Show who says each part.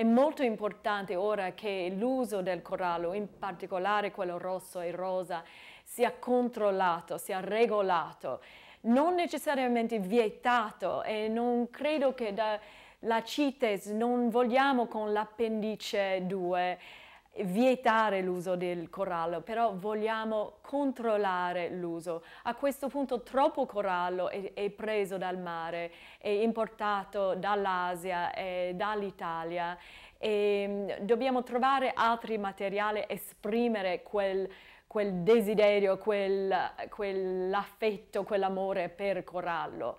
Speaker 1: È molto importante
Speaker 2: ora che l'uso del corallo, in particolare quello rosso e rosa, sia controllato, sia regolato, non necessariamente vietato e non credo che la CITES non vogliamo con l'appendice 2 vietare l'uso del corallo, però vogliamo controllare l'uso. A questo punto troppo corallo è, è preso dal mare, è importato dall'Asia e dall'Italia e ehm, dobbiamo trovare altri materiali, esprimere quel, quel desiderio, quell'affetto, quell'amore per corallo.